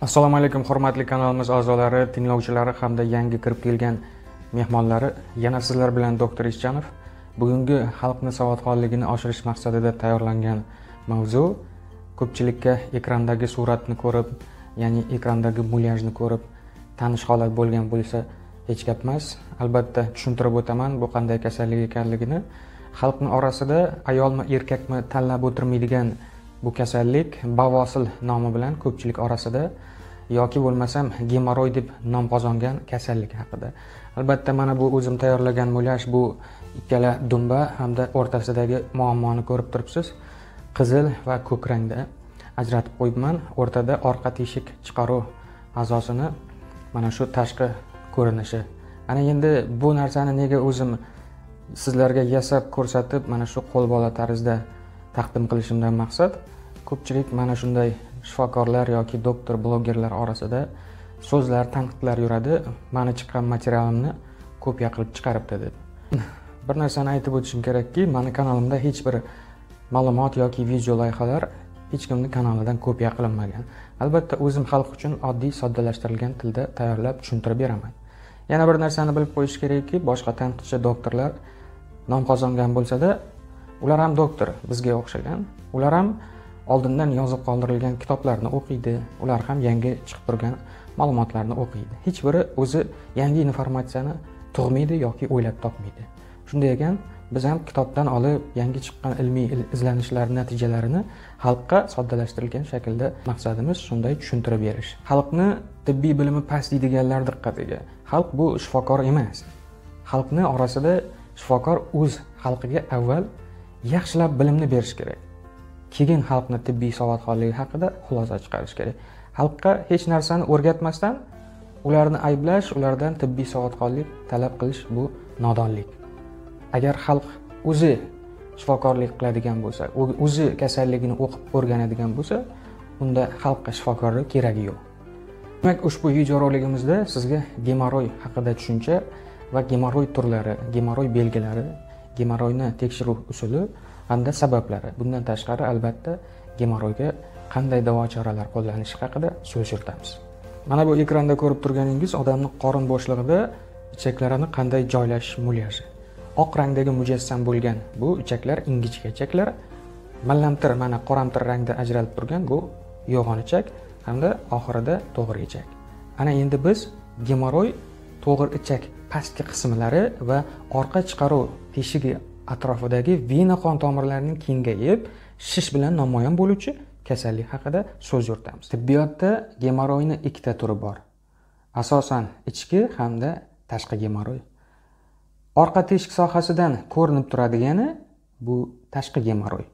assalomu alaykum hurmatli kanalimiz a'zolari tinglovchilari hamda yangi kirib kelgan mehmonlari yana sizlar bilan doktor ishjanov bugungi xalqni savodxonligini oshirish maqsadida tayyorlangan mavzu ko'pchilikka ekrandagi suratni ko'rib ya'ni ekrandagi mulyajni ko'rib tanish holat bo'lgan bo'lsa hech gap emas albatta tushuntirib o'taman bu qanday kasallik ekanligini xalqni orasida ayolmi erkakmi tanlab o'tirmaydigan bu kasallik bavosil nomi bilan ko'pchilik orasida yoki bo'lmasam gemoroy deb nom qozongan kasallik haqida albatta mana bu o'zim tayyorlagan mulyaj bu ikkala dumba hamda o'rtasidagi muammoni ko'rib turibsiz qizil va ko'k rangda ajratib qo'yibman o'rtada orqa teshik chiqaruv a'zosini mana shu tashqi ko'rinishi ana endi bu narsani nega o'zim sizlarga yasab ko'rsatib mana shu qo'lbola tarzda taqdim qilishimdan maqsad ko'pchilik mana shunday shifokorlar yoki doktor blogerlar orasida so'zlar tanqidlar yuradi mani chiqqan materialimni kopiya qilib chiqaribdi deb bir narsani aytib o'tishim kerakki mani kanalimda hech bir ma'lumot yoki video loyihalar hech kimni kanalidan kopiya qilinmagan albatta o'zim xalq uchun oddiy soddalashtirilgan tilda tayyorlab tushuntirib beraman yana bir narsani bilib qo'yish kerakki boshqa tanqidchi doktorlar nom qozongan bo'lsada ular ham doktor bizga o'xshagan ular ham oldindan yozib qoldirilgan kitoblarni o'qiydi ular ham yangi chiqib turgan ma'lumotlarni o'qiydi hech biri o'zi yangi informatsiyani tug'maydi yoki o'ylab topmaydi shunday ekan biz ham kitobdan olib yangi chiqqan ilmiy izlanishlar natijalarini xalqqa soddalashtirilgan shaklda maqsadimiz shunday tushuntirib berish xalqni tibbiy bilimi past deydiganlar diqqatiga xalq bu shifokor emas xalqni orasida shifokor o'z xalqiga avval yaxshilab bilimni berish kerak keyin xalqni tibbiy savodxonligi haqida xulosa chiqarish kerak xalqqa hech narsani o'rgatmasdan ularni ayblash ulardan tibbiy savodxonlik talab qilish bu nodonlik agar xalq o'zi shifokorlik qiladigan bo'lsa o'zi kasalligini o'qib o'rganadigan bo'lsa unda xalqqa shifokorni keragi yo'q demak ushbu videoroligimizda sizga gemoroy haqida tushuncha va gemoroy turlari gemoroy belgilari gemoroyni tekshiruv usuli hamda sabablari bundan tashqari albatta gemoroyga qanday davo choralari qo'llanishi haqida so'z yuritamiz mana bu ekranda ko'rib turganingiz odamni qorin bo'shlig'ida ichaklarini qanday joylash mulyaji oq rangdagi mujassam bo'lgan bu ichaklar ingichka ichaklar mallamtir mana qoramtir rangda ajralib turgan bu yo'g'on ichak hamda oxirida to'g'ri ichak ana endi biz gemoroy to'g'ri ichak pastki qismlari va orqa chiqaruv teshigi atrofidagi vena qon tomirlarining kengayib shish bilan namoyon bo'luvchi kasallik haqida so'z yuritamiz tibbiyotda gemoroyni ikkita turi bor asosan ichki hamda tashqi gemoroy orqa teshik sohasidan ko'rinib turadigani bu tashqi gemoroy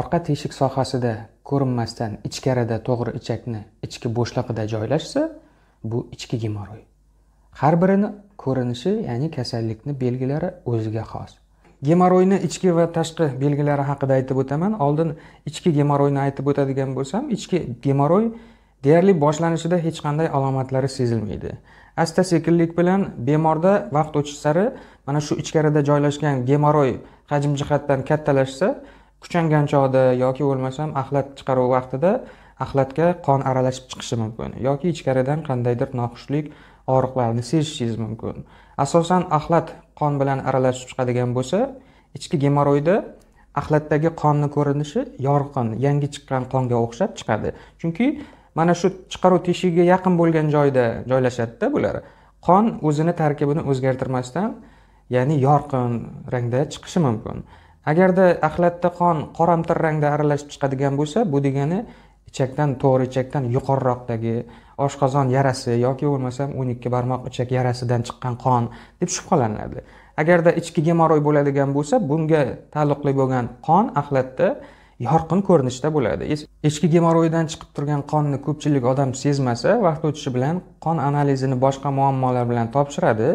orqa teshik sohasida ko'rinmasdan ichkarida to'g'ri ichakni ichki bo'shlig'ida joylashsa bu ichki gemoroy har birini ko'rinishi ya'ni kasallikni belgilari o'ziga xos gemoroyni ichki va tashqi belgilari haqida aytib o'taman oldin ichki gemoroyni aytib o'tadigan bo'lsam ichki gemoroy deyarli boshlanishida hech qanday alomatlari sezilmaydi asta sekinlik bilan bemorda vaqt o'tishi sari mana shu ichkarida joylashgan gemoroy hajm jihatdan kattalashsa kuchangan chog'da yoki bo'lmasam axlat chiqaruv vaqtida axlatga qon aralashib chiqishi mumkin yoki ichkaridan qandaydir noxushlik og'riqlarni sezishingiz mumkin asosan axlat qon bilan aralashib chiqadigan bo'lsa ichki gemoroyda axlatdagi qonni ko'rinishi yorqin yangi chiqqan qonga o'xshab chiqadi chunki mana shu chiqaruv teshigiga yaqin bo'lgan joyda joylashadida bular qon o'zini tarkibini o'zgartirmasdan ya'ni yorqin rangda chiqishi mumkin agarda axlatda qon qoramtir rangda aralashib chiqadigan bo'lsa bu degani ichakdan to'g'ri ichakdan yuqoriroqdagi oshqozon yarasi yoki bo'lmasam o'n ikki barmoq ichak yarasidan chiqqan qon deb shubhalaniladi agarda ichki gemoroy bo'ladigan bo'lsa bunga taalluqli bo'lgan qon axlatda yorqin ko'rinishda bo'ladi ichki gemoroydan chiqib turgan qonni ko'pchilik odam sezmasa vaqt o'tishi bilan qon analizini boshqa muammolar bilan topshiradi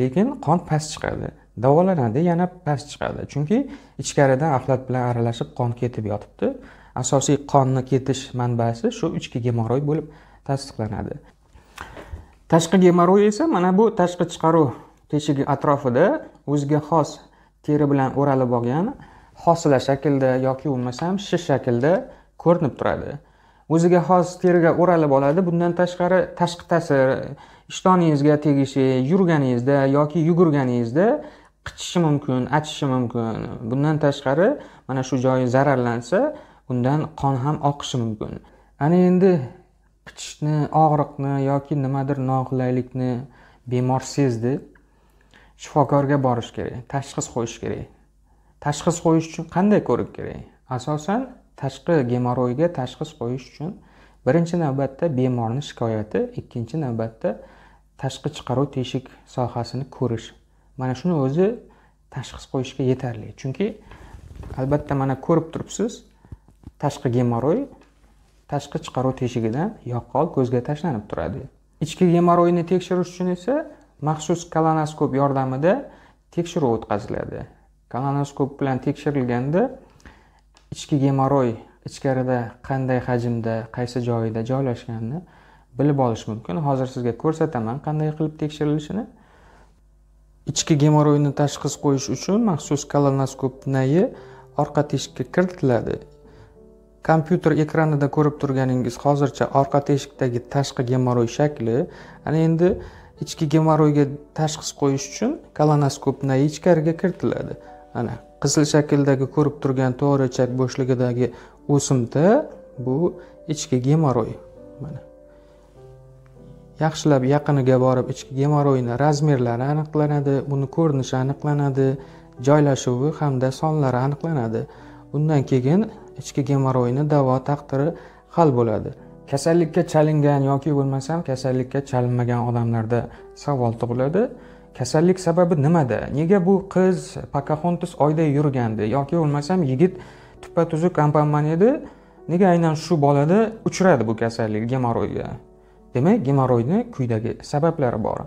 lekin qon past chiqadi davolanadi yana past chiqadi chunki ichkaridan axlat bilan aralashib qon ketib yotibdi asosiy qonni ketish manbasi shu ichki gemoroy bo'lib tasdiqlanadi tashqi gemoroy esa mana bu tashqi chiqaruv teshigi atrofida o'ziga xos teri bilan o'ralib olgan hosila shaklda yoki bo'lmasam shish shaklda ko'rinib turadi o'ziga xos teriga o'ralib oladi bundan tashqari tashqi ta'sir ishtoningizga tegishi yurganingizda yoki yugurganingizda qichishi mumkin achishi mumkin bundan tashqari mana shu joyi zararlansa undan qon ham oqishi mumkin ana endi qichishni og'riqni yoki nimadir noqulaylikni bemor sezdi shifokorga borish kerak tashxis qo'yish kerak tashxis qo'yish uchun qanday ko'rik kerak asosan tashqi gemoroyga tashxis qo'yish uchun birinchi navbatda bemorni shikoyati ikkinchi navbatda tashqi chiqaruv teshik sohasini ko'rish mana shuni o'zi tashxis qo'yishga yetarli chunki albatta mana ko'rib turibsiz tashqi gemoroy tashqi chiqaruv teshigidan yaqqol ko'zga tashlanib turadi ichki gemoroyni tekshirish uchun esa maxsus kolonoskop yordamida tekshiruv o'tkaziladi kolonoskop bilan tekshirilganda ichki gemoroy ichkarida qanday hajmda qaysi joyida joylashganini bilib olish mumkin hozir sizga ko'rsataman qanday qilib tekshirilishini ichki gemoroyni tashxis qo'yish uchun maxsus kolonoskop nayi orqa teshikka kiritiladi kompyuter ekranida ko'rib turganingiz hozircha orqa teshikdagi tashqi gemoroy shakli ana endi ichki gemoroyga tashxis qo'yish uchun kolonoskopna ichkariga kiritiladi ana qizil shakldagi ko'rib turgan to'g'ri chak bo'shligidagi o'simta bu ichki gemoroy mana yaxshilab yaqiniga borib ichki gemoroyni razmerlari aniqlanadi uni ko'rinishi aniqlanadi joylashuvi hamda sonlari aniqlanadi undan keyin ichki gemoroyni davo taqdiri hal bo'ladi kasallikka chalingan yoki bo'lmasam kasallikka chalinmagan odamlarda savol tug'iladi kasallik sababi nimada nega bu qiz pakaxontis oyda yurgandi yoki bo'lmasam yigit tuppa tuzuk kompanman edi nega aynan shu bolada uchradi bu kasallik gemoroyga demak gemorroyni quyidagi sabablari bor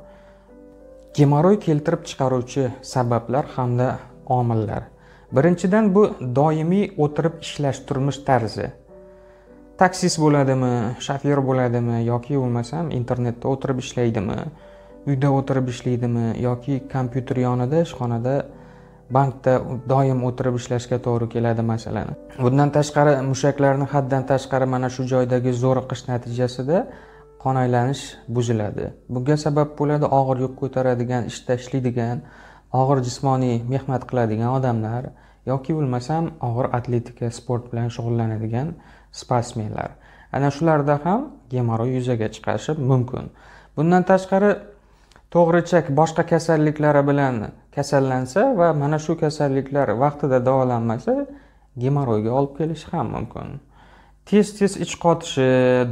gemoroy keltirib chiqaruvchi sabablar hamda omillar birinchidan bu doimiy o'tirib ishlash turmush tarzi taksist bo'ladimi shofyor bo'ladimi yoki bo'lmasam internetda o'tirib ishlaydimi uyda o'tirib ishlaydimi yoki kompyuter yonida ishxonada bankda doim o'tirib ishlashga to'g'ri keladi masalan bundan tashqari mushaklarni haddan tashqari mana shu joydagi zo'riqish natijasida qon aylanish buziladi bunga sabab bo'ladi og'ir yuk ko'taradigan ishda ishlaydigan og'ir jismoniy mehnat qiladigan odamlar yoki bo'lmasam og'ir atletika sport bilan shug'ullanadigan spasmenlar ana shularda ham gemoroy yuzaga chiqarishi mumkin bundan tashqari to'g'richak boshqa kasalliklari bilan kasallansa va mana shu kasalliklar vaqtida davolanmasa gemoroyga olib kelishi ham mumkin tez tez ich qotishi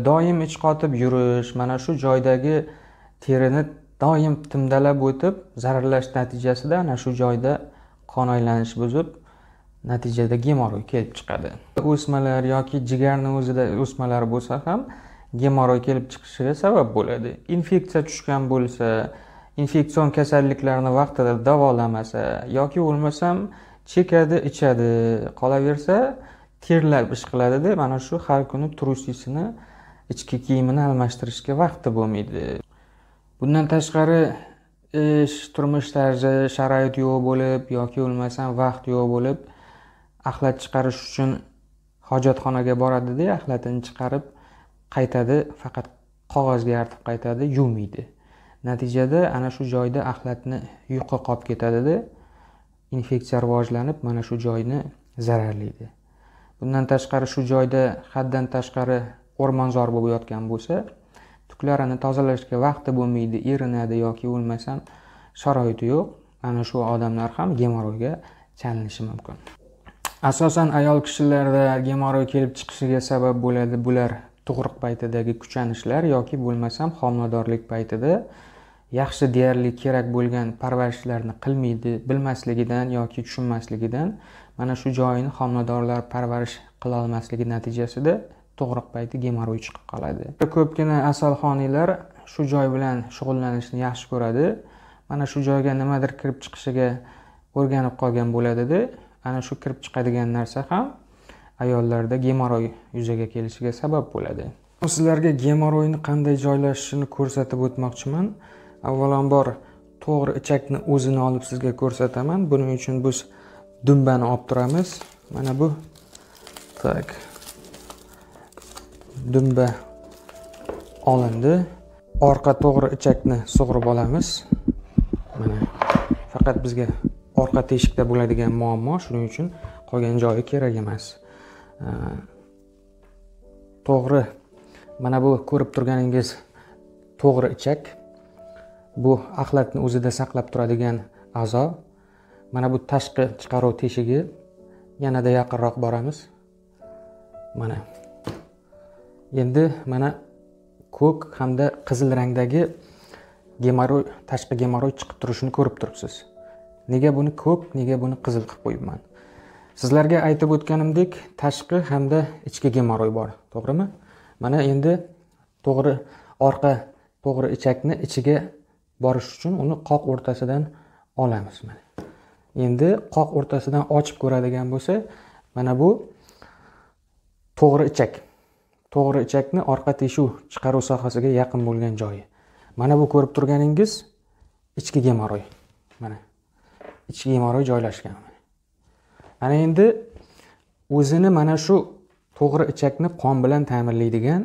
doim ich qotib yurish mana shu joydagi terini doim timdalab o'tib zararlash natijasida ana shu joyda qon aylanish buzib natijada gemoroy kelib chiqadi o'smalar yoki jigarni o'zida o'smalar bo'lsa ham gemoroy kelib chiqishiga sabab bo'ladi infeksiya tushgan bo'lsa infeksion kasalliklarni vaqtida davolamasa yoki bo'lmasam chekadi ichadi qolaversa terlab ish qiladida mana shu har kuni trusisini ichki kiyimini almashtirishga vaqti bo'lmaydi bundan tashqari ish turmush tarzi sharoit yo'q bo'lib yoki bo'lmasam vaqt yo'q bo'lib axlat chiqarish uchun hojatxonaga boradida axlatini chiqarib qaytadi faqat qog'ozga artib qaytadi yuvmaydi natijada ana shu joyda axlatni yuqi qolib ketadida infeksiya rivojlanib mana shu joyni zararlaydi bundan tashqari shu joyda haddan tashqari o'rmonzor bo'lib yotgan bo'lsa tuklarini tozalashga vaqti bo'lmaydi erinadi yoki bo'lmasam sharoiti yo'q ana shu odamlar ham gemorroyga chalinishi mumkin asosan ayol kishilarda gemoroy kelib chiqishiga sabab bo'ladi bular tug'ruq paytidagi kuchanishlar yoki bo'lmasam homiladorlik paytida yaxshi deyarli kerak bo'lgan parvarishlarni qilmaydi bilmasligidan yoki tushunmasligidan mana shu joyini homiladorlar parvarish qilolmasligi natijasida tug'ruq payti gemoroy chiqib qoladi ko'pgina asalxoniylar shu joy bilan shug'ullanishni yaxshi ko'radi mana shu joyga nimadir kirib chiqishiga o'rganib qolgan bo'ladida ana shu kirib chiqadigan narsa ham ayollarda gemoroy yuzaga kelishiga sabab bo'ladi sizlarga gemoroyni qanday joylashishini ko'rsatib o'tmoqchiman avvalambor to'g'ri ichakni o'zini olib sizga ko'rsataman buning uchun biz dumbani olib turamiz mana bu так dumba olindi orqa to'g'ri ichakni sug'urib olamiz mana faqat bizga orqa teshikda bo'ladigan muammo shuning uchun qolgan joyi kerak emas to'g'ri mana bu ko'rib turganingiz to'g'ri ichak bu axlatni o'zida saqlab turadigan a'zo mana bu tashqi chiqaruv teshigi yanada yaqinroq boramiz mana endi mana ko'k hamda qizil rangdagi gemoroy tashqi gemoroy chiqib turishini ko'rib turibsiz nega buni ko'k nega buni qizil qilib qo'yibman sizlarga aytib o'tganimdek tashqi hamda ichki gemoroy bor to'g'rimi mana endi to'g'ri orqa to'g'ri ichakni ichiga borish uchun uni qoq o'rtasidan olamiz mana endi qoq o'rtasidan ochib ko'radigan bo'lsa mana bu to'g'ri ichak to'g'ri ichakni orqa teshuv chiqaruv sohasiga yaqin bo'lgan joyi mana bu ko'rib turganingiz ichki gemoroy mana ichki himorat joylashgan mana endi o'zini mana shu to'g'ri ichakni qon bilan ta'minlaydigan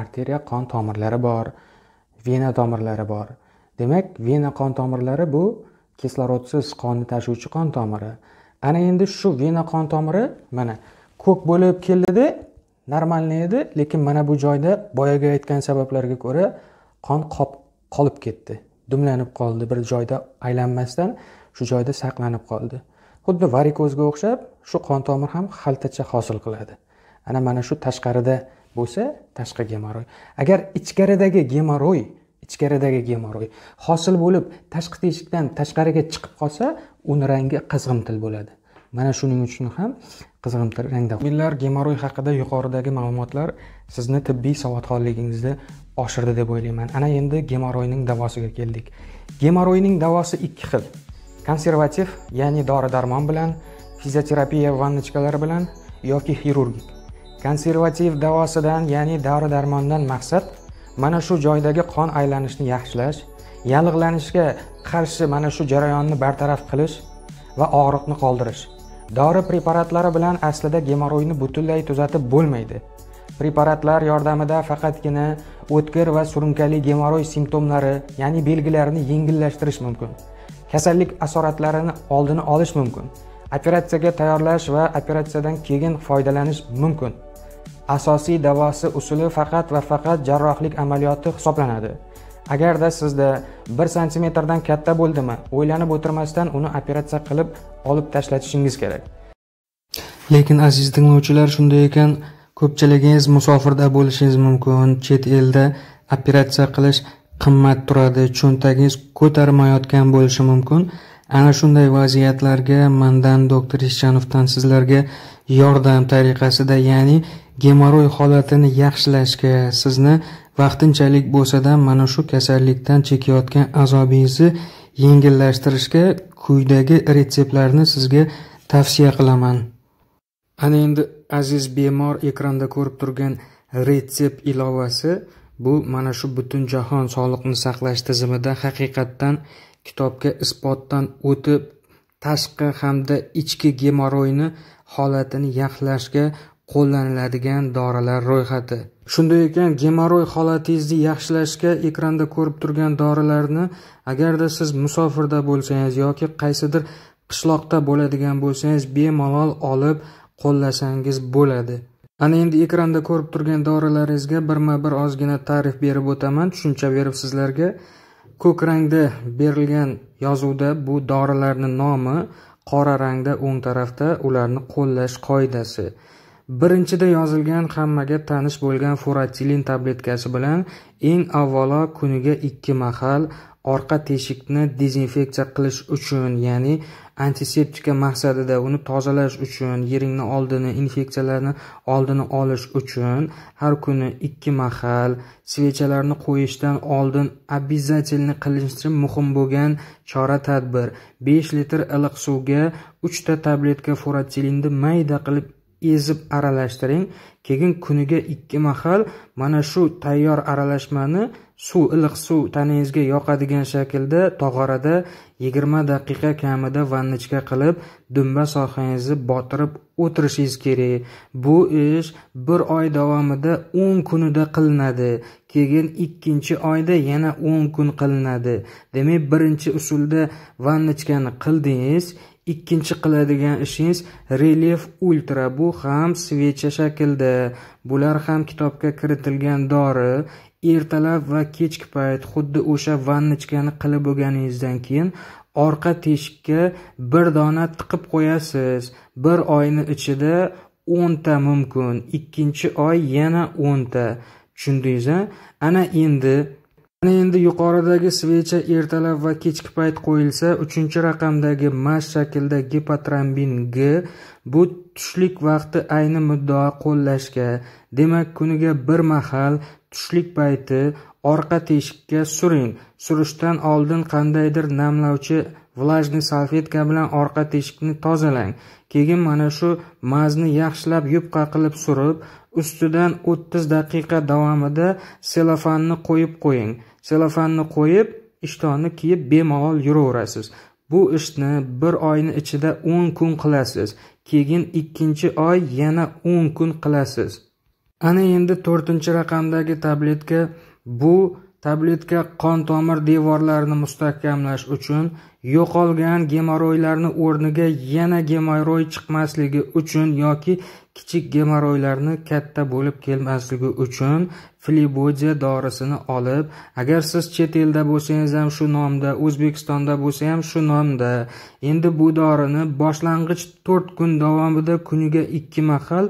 arteriya qon tomirlari bor vena tomirlari bor demak vena qon tomirlari bu kislorodsiz qonni tashuvchi qon tomiri ana endi shu vena qon tomiri mana ko'k bo'lib keldida нормальный edi lekin mana bu joyda boyagi aytgan sabablarga ko'ra qon qolib ketdi dumlanib qoldi bir joyda aylanmasdan shu joyda saqlanib qoldi xuddi varikozga o'xshab shu qon tomir ham xaltacha hosil qiladi ana mana shu tashqarida bo'lsa tashqi gemoroy agar ichkaridagi gemoroy ichkaridagi gemoroy hosil bo'lib tashqi teshikdan tashqariga chiqib qolsa uni rangi qizg'imtil bo'ladi mana shuning uchun ham qizg'imtir rangda millar gemoroy haqida yuqoridagi ma'lumotlar sizni tibbiy savodxonligingizni oshirdi deb o'ylayman ana endi gemoroyning davosiga keldik gemoroyning davosi ikki xil konservativ ya'ni dori darmon bilan fizioterapiya vannochkalari bilan yoki xirurgik konservativ davosidan ya'ni dori darmondan maqsad mana shu joydagi qon aylanishini yaxshilash yallig'lanishga qarshi mana shu jarayonni bartaraf qilish va og'riqni qoldirish dori preparatlari bilan aslida gemoroyni butunlay tuzatib bo'lmaydi preparatlar yordamida faqatgina o'tkir va surunkali gemoroy simptomlari ya'ni belgilarini yengillashtirish mumkin kasallik asoratlarini oldini olish mumkin operatsiyaga tayyorlash va operatsiyadan keyin foydalanish mumkin asosiy davosi usuli faqat va faqat jarrohlik amaliyoti hisoblanadi agarda sizda bir santimetrdan katta bo'ldimi o'ylanib o'tirmasdan uni operatsiya qilib olib tashlatishingiz kerak lekin aziz tinglovchilar shunday ekan ko'pchiligingiz musofirda bo'lishingiz mumkin chet elda operatsiya qilish qimmat turadi cho'ntagingiz ko'tarmayotgan bo'lishi mumkin ana shunday vaziyatlarga mandan doktor ishchanovdan sizlarga yordam tariqasida ya'ni gemoroy holatini yaxshilashga sizni vaqtinchalik bo'lsada mana shu kasallikdan chekayotgan azobingizni yengillashtirishga quyidagi retseptlarni sizga tavsiya qilaman ana endi aziz bemor ekranda ko'rib turgan retsept ilovasi bu mana shu butun jahon sog'liqni saqlash tizimida haqiqatdan kitobga isbotdan o'tib tashqi hamda ichki gemoroyni holatini yaxshilashga qo'llaniladigan dorilar ro'yxati shunday ekan gemoroy holatingizni yaxshilashga ekranda ko'rib turgan dorilarni agarda siz musofirda bo'lsangiz yoki qaysidir qishloqda bo'ladigan bo'lsangiz bemalol olib qo'llasangiz bo'ladi ana endi ekranda ko'rib turgan dorilaringizga birma bir ozgina ta'rif berib o'taman tushuncha berib sizlarga ko'k rangda berilgan yozuvda bu dorilarni nomi qora rangda o'ng tarafda ularni qo'llash qoidasi birinchida yozilgan hammaga tanish bo'lgan furatilin tabletkasi bilan eng avvalo kuniga ikki mahal orqa teshikni dezinfeksiya qilish uchun ya'ni antiseptika maqsadida uni tozalash uchun yiringni oldini infeksiyalarni oldini olish uchun har kuni ikki mahal svechalarni qo'yishdan oldin обязательно qilinishi muhim bo'lgan chora tadbir besh litr iliq suvga uchta tabletka furatilinni mayda qilib ezib aralashtiring keyin kuniga ikki mahal mana shu tayyor aralashmani suv iliq suv tanangizga yoqadigan shaklda tog'orada yigirma daqiqa kamida vannichka qilib dumba sohangizni botirib o'tirishingiz kerak bu ish bir oy davomida o'n kunida qilinadi keyin ikkinchi oyda yana o'n kun qilinadi demak birinchi usulda vannichkani qildingiz ikkinchi qiladigan ishingiz relief ultra bu ham svecha shaklda bular ham kitobga kiritilgan dori ertalab va kechki payt xuddi o'sha vannochkani qilib bo'lganingizdan keyin orqa teshikka bir dona tiqib qo'yasiz bir oyni ichida o'nta mumkin ikkinchi oy yana o'nta tushundingizmi ana endi ana endi yuqoridagi svecha ertalab va kechki payt qo'yilsa uchinchi raqamdagi mas shaklda gepotrombin g bu tushlik vaqti ayni muddao qo'llashga demak kuniga bir mahal Tushlik payti orqa teshikka suring. Surishdan oldin qandaydir namlovchi vlajniy salfetka bilan orqa teshikni tozalang. Keyin mana shu mazni yaxshilab yupqa qilib surib, ustidan 30 daqiqa davomida selofanni qo'yib qo'ying. Selofanni qo'yib, ishtonni kiyib bemalol yuraverasiz. Bu ishni bir oyni ichida 10 kun qilasiz. Keyin ikkinchi oy yana 10 kun qilasiz. ana endi to'rtinchi raqamdagi tabletka bu tabletka qon tomir devorlarini mustahkamlash uchun yo'qolgan gemoroylarni o'rniga yana gemoroy chiqmasligi uchun yoki kichik gemoroylarni katta bo'lib kelmasligi uchun flibodiya dorisini olib agar siz chet elda bo'lsangiz ham shu nomda o'zbekistonda bo'lsa ham shu nomda endi bu dorini boshlang'ich to'rt kun davomida kuniga ikki mahal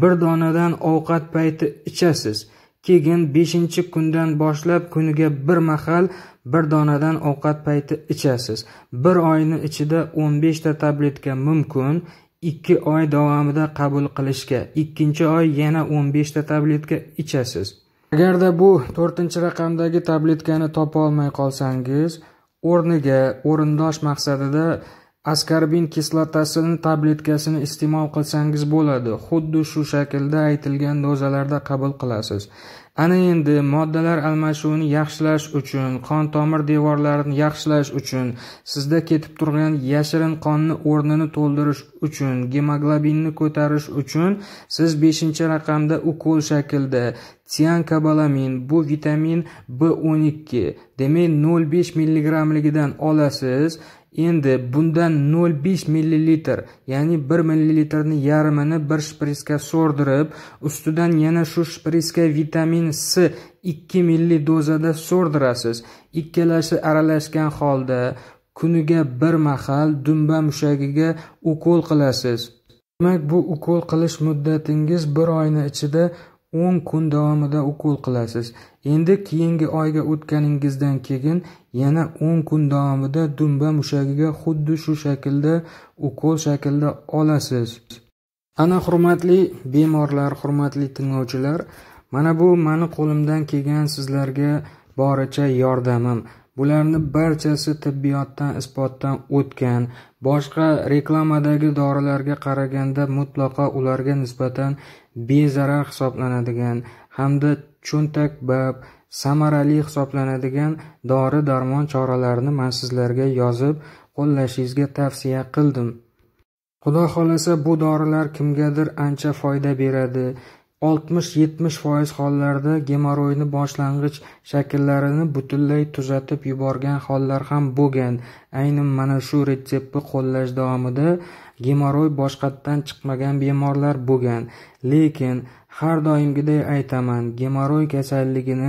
bir donadan ovqat payti ichasiz keyin beshinchi kundan boshlab kuniga bir mahal bir donadan ovqat payti ichasiz bir oyni ichida o'n beshta tabletka mumkin ikki oy davomida qabul qilishga ikkinchi oy yana o'n beshta tabletka ichasiz agarda bu to'rtinchi raqamdagi tabletkani topolmay qolsangiz o'rniga o'rindosh maqsadida askorbin kislotasini tabletkasini iste'mol qilsangiz bo'ladi xuddi shu shaklda aytilgan dozalarda qabul qilasiz ana endi moddalar almashuvini yaxshilash uchun qon tomir devorlarini yaxshilash uchun sizda ketib turgan yashirin qonni o'rnini to'ldirish uchun gemoglobinni ko'tarish uchun siz 5 raqamda ukol shaklida tiankobalamin bu vitamin b 12 demak 0,5 besh milligrammligidan olasiz endi bundan 0,5 ml, ya'ni 1 millilitrni yarmini bir shpritsga so'rdirib ustidan yana shu shpritsga vitamin c 2 milli dozada so'rdirasiz ikkalasi aralashgan holda kuniga bir mahal dumba mushagiga ukol qilasiz demak bu ukol qilish muddatingiz bir oyni ichida o'n kun davomida ukol qilasiz endi keyingi oyga o'tganingizdan keyin yana o'n kun davomida dumba mushagiga xuddi shu shaklda ukol shaklda olasiz ana hurmatli bemorlar hurmatli tinglovchilar mana bu mani qo'limdan kelgan sizlarga boricha yordamim bularni barchasi tibbiyotdan isbotdan o'tgan boshqa reklamadagi dorilarga qaraganda mutlaqo ularga nisbatan bezarar hisoblanadigan hamda cho'ntak bab samarali hisoblanadigan dori darmon choralarini man sizlarga yozib qo'llashingizga tavsiya qildim xudo xohlasa bu dorilar kimgadir ancha foyda beradi 60-70 foiz hollarda gemoroyni boshlang'ich shakllarini butunlay tuzatib yuborgan hollar ham bo'lgan ayni mana shu retseptni qo'llash davomida gemoroy boshqatdan chiqmagan bemorlar bo'lgan lekin har doimgiday aytaman gemoroy kasalligini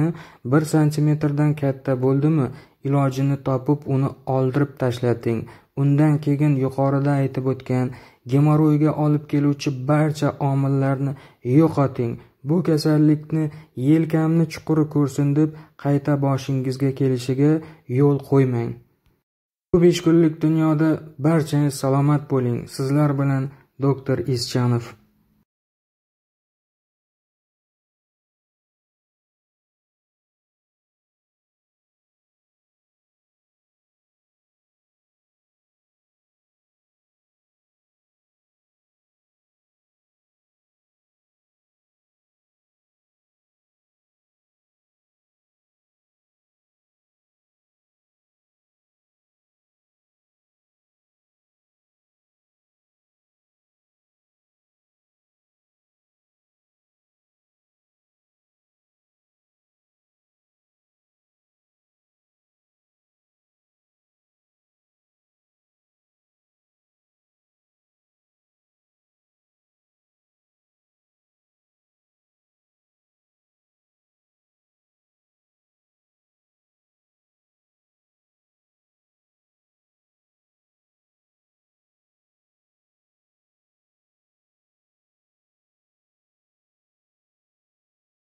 bir santimetrdan katta bo'ldimi ilojini topib uni oldirib tashlating undan keyin yuqorida aytib o'tgan gemoroyga olib keluvchi barcha omillarni yo'qoting bu kasallikni yelkamni chuquri ko'rsin deb qayta boshingizga kelishiga yo'l qo'ymang Bu besh kunlik dunyoda barchangiz salomat bo'ling. Sizlar bilan doktor ischanov